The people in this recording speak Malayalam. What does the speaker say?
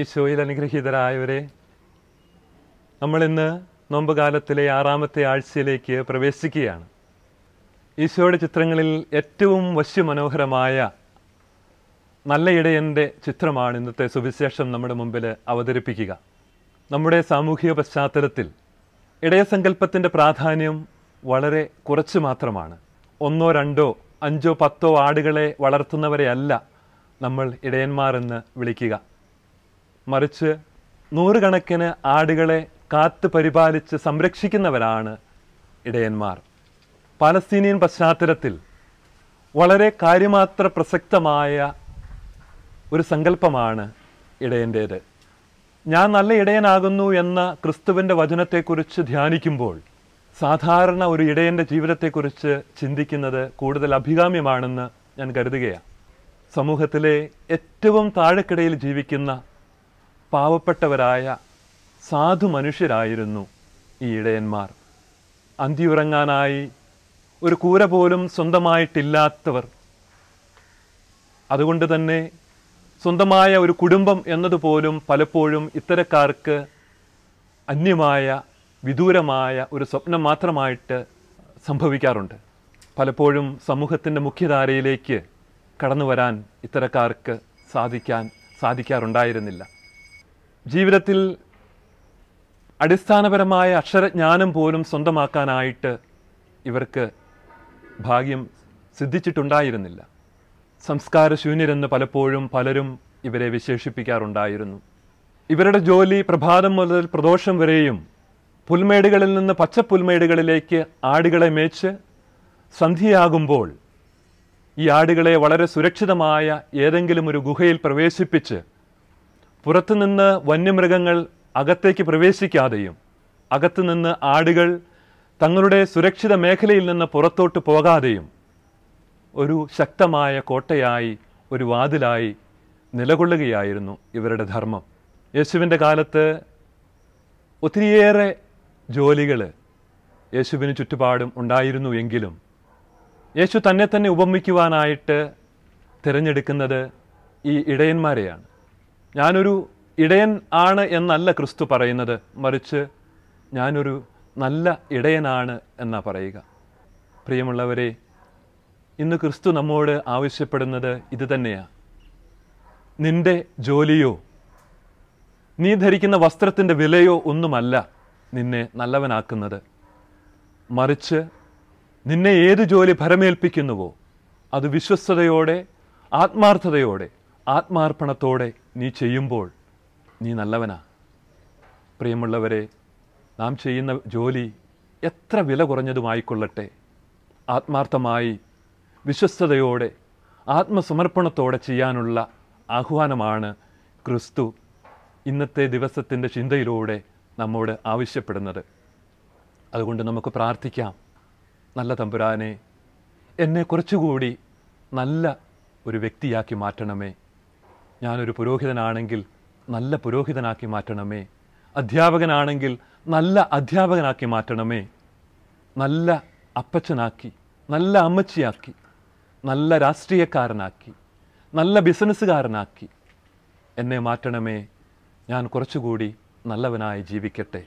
ഈശോയിൽ അനുഗ്രഹീതരായവരെ നമ്മളിന്ന് നോമ്പുകാലത്തിലെ ആറാമത്തെ ആഴ്ചയിലേക്ക് പ്രവേശിക്കുകയാണ് ഈശോയുടെ ചിത്രങ്ങളിൽ ഏറ്റവും വശ്യമനോഹരമായ നല്ല ഇടയൻ്റെ ചിത്രമാണ് ഇന്നത്തെ സുവിശേഷം നമ്മുടെ മുമ്പിൽ അവതരിപ്പിക്കുക നമ്മുടെ സാമൂഹിക പശ്ചാത്തലത്തിൽ ഇടയസങ്കല്പത്തിൻ്റെ പ്രാധാന്യം വളരെ കുറച്ച് മാത്രമാണ് ഒന്നോ രണ്ടോ അഞ്ചോ പത്തോ ആടുകളെ വളർത്തുന്നവരെയല്ല നമ്മൾ ഇടയന്മാരെന്ന് വിളിക്കുക മറിച്ച് നൂറുകണക്കിന് ആടുകളെ കാത്ത് പരിപാലിച്ച് സംരക്ഷിക്കുന്നവരാണ് ഇടയന്മാർ പാലസ്തീനിയൻ പശ്ചാത്തലത്തിൽ വളരെ കാര്യമാത്ര പ്രസക്തമായ ഒരു സങ്കല്പമാണ് ഇടയൻ്റേത് ഞാൻ നല്ല ഇടയനാകുന്നു എന്ന ക്രിസ്തുവിൻ്റെ വചനത്തെക്കുറിച്ച് ധ്യാനിക്കുമ്പോൾ സാധാരണ ഒരു ഇടയൻ്റെ ജീവിതത്തെക്കുറിച്ച് ചിന്തിക്കുന്നത് കൂടുതൽ അഭികാമ്യമാണെന്ന് ഞാൻ കരുതുകയാണ് സമൂഹത്തിലെ ഏറ്റവും താഴെക്കിടയിൽ ജീവിക്കുന്ന പാവപ്പെട്ടവരായ സാധു മനുഷ്യരായിരുന്നു ഈ ഇടയന്മാർ അന്തിയുറങ്ങാനായി ഒരു കൂര പോലും സ്വന്തമായിട്ടില്ലാത്തവർ അതുകൊണ്ട് തന്നെ സ്വന്തമായ ഒരു കുടുംബം എന്നതുപോലും പലപ്പോഴും ഇത്തരക്കാർക്ക് അന്യമായ വിദൂരമായ ഒരു സ്വപ്നം മാത്രമായിട്ട് സംഭവിക്കാറുണ്ട് പലപ്പോഴും സമൂഹത്തിൻ്റെ മുഖ്യധാരയിലേക്ക് കടന്നു വരാൻ ഇത്തരക്കാർക്ക് സാധിക്കാൻ സാധിക്കാറുണ്ടായിരുന്നില്ല ജീവിതത്തിൽ അടിസ്ഥാനപരമായ അക്ഷരജ്ഞാനം പോലും സ്വന്തമാക്കാനായിട്ട് ഇവർക്ക് ഭാഗ്യം സിദ്ധിച്ചിട്ടുണ്ടായിരുന്നില്ല സംസ്കാരശൂന്യരെന്ന് പലപ്പോഴും പലരും ഇവരെ വിശേഷിപ്പിക്കാറുണ്ടായിരുന്നു ഇവരുടെ ജോലി പ്രഭാതം മുതൽ പ്രദോഷം വരെയും പുൽമേടുകളിൽ നിന്ന് പച്ചപ്പുൽമേടുകളിലേക്ക് ആടുകളെ മേച്ച് സന്ധ്യയാകുമ്പോൾ ഈ ആടുകളെ വളരെ സുരക്ഷിതമായ ഏതെങ്കിലും ഒരു ഗുഹയിൽ പ്രവേശിപ്പിച്ച് പുറത്തുനിന്ന് വന്യമൃഗങ്ങൾ അകത്തേക്ക് പ്രവേശിക്കാതെയും അകത്തുനിന്ന് ആടുകൾ തങ്ങളുടെ സുരക്ഷിത മേഖലയിൽ നിന്ന് പുറത്തോട്ട് പോകാതെയും ഒരു ശക്തമായ കോട്ടയായി ഒരു വാതിലായി നിലകൊള്ളുകയായിരുന്നു ഇവരുടെ ധർമ്മം യേശുവിൻ്റെ കാലത്ത് ഒത്തിരിയേറെ ജോലികൾ യേശുവിന് ചുറ്റുപാടും ഉണ്ടായിരുന്നു എങ്കിലും യേശു തന്നെ തന്നെ ഉപമിക്കുവാനായിട്ട് തിരഞ്ഞെടുക്കുന്നത് ഈ ഇടയന്മാരെയാണ് ഞാനൊരു ഇടയൻ ആണ് എന്നല്ല ക്രിസ്തു പറയുന്നത് മറിച്ച് ഞാനൊരു നല്ല ഇടയനാണ് എന്നാ പറയുക പ്രിയമുള്ളവരെ ഇന്ന് ക്രിസ്തു നമ്മോട് ആവശ്യപ്പെടുന്നത് ഇത് തന്നെയാണ് നിന്റെ ജോലിയോ നീ ധരിക്കുന്ന വസ്ത്രത്തിൻ്റെ വിലയോ ഒന്നുമല്ല നിന്നെ നല്ലവനാക്കുന്നത് മറിച്ച് നിന്നെ ഏത് ജോലി ഭരമേൽപ്പിക്കുന്നുവോ അത് വിശ്വസ്തയോടെ ആത്മാർത്ഥതയോടെ ആത്മാർപ്പണത്തോടെ നീ ചെയ്യുമ്പോൾ നീ നല്ലവനാ പ്രിയമുള്ളവരെ നാം ചെയ്യുന്ന ജോലി എത്ര വില കുറഞ്ഞതുമായിക്കൊള്ളട്ടെ ആത്മാർത്ഥമായി വിശ്വസ്തയോടെ ആത്മസമർപ്പണത്തോടെ ചെയ്യാനുള്ള ആഹ്വാനമാണ് ക്രിസ്തു ഇന്നത്തെ ദിവസത്തിൻ്റെ ചിന്തയിലൂടെ നമ്മോട് ആവശ്യപ്പെടുന്നത് അതുകൊണ്ട് നമുക്ക് പ്രാർത്ഥിക്കാം നല്ല തമ്പുരാനെ എന്നെ കുറച്ചുകൂടി നല്ല ഒരു വ്യക്തിയാക്കി മാറ്റണമേ ഞാനൊരു പുരോഹിതനാണെങ്കിൽ നല്ല പുരോഹിതനാക്കി മാറ്റണമേ അധ്യാപകനാണെങ്കിൽ നല്ല അധ്യാപകനാക്കി മാറ്റണമേ നല്ല അപ്പച്ചനാക്കി നല്ല അമ്മച്ചിയാക്കി നല്ല രാഷ്ട്രീയക്കാരനാക്കി നല്ല ബിസിനസ്സുകാരനാക്കി എന്നെ മാറ്റണമേ ഞാൻ കുറച്ചുകൂടി നല്ലവനായി ജീവിക്കട്ടെ